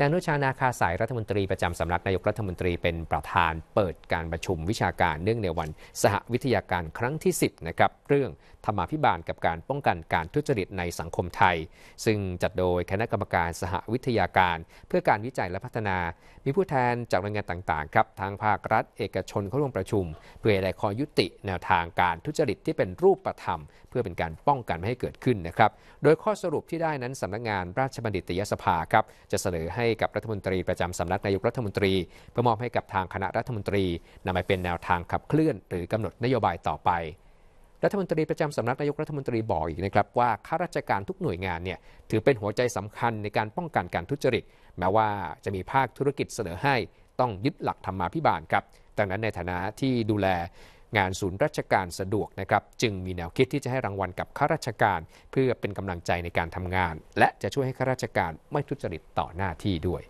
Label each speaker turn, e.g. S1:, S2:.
S1: นายอนุชานาคาสายรัฐมนตรีประจำสำนักนายกรัฐมนตรี เป็นประธานเปิดการประชุมวิชาการเนื่องในวัน สหวิทยาการครั้งที่ 10นะครับเรื่องธรรมาภิบาลกับการป้องกันการทุจริตในสังคมไทยซึ่งจัดโดยคณะกรรมการสหวิทยาการเพื่อการวิจัยและพัฒนา มีผู้แทนจากหน่วยงานต่างๆครับทางภาครัฐ เอกชนเข้าร่วมประชุม เพื่อได้ข้อยุติแนวทางการทุจริตที่เป็นรูปประธรรม เพื่อเป็นการป้องกันไม่ให้เกิดขึ้นนะครับโดยข้อสรุปที่ได้นั้นสำนักงานราชบัณฑิตยสภาครับ จะเสนอให้กับรัฐมนตรีประจำสำนักนายกรัฐมนตรีเพื่อมอบให้กับทางคณะรัฐมนตรีนำไปเป็นแนวทางขับเคลื่อน หรือกำหนดนโยบายต่อไป รัฐมนตรีประจำสำนักนายกรัฐมนตรีบอกอีกนะครับ ว่าข้าราชการทุกหน่วยงานเนี่ยถือเป็นหัวใจสำคัญในการป้องกันการทุจริตแม้ว่าจะมีภาคธุรกิจเสนอให้ต้องยึดหลักธรรมาภิบาลครับดังนั้นในฐานะที่ดูแลงานศูนย์ราชการสะดวกนะครับ จึงมีแนวคิดที่จะให้รางวัลกับข้าราชการเพื่อเป็นกำลังใจในการทำงานและจะช่วยให้ข้าราชการไม่ทุจริตต่อหน้าที่ด้วย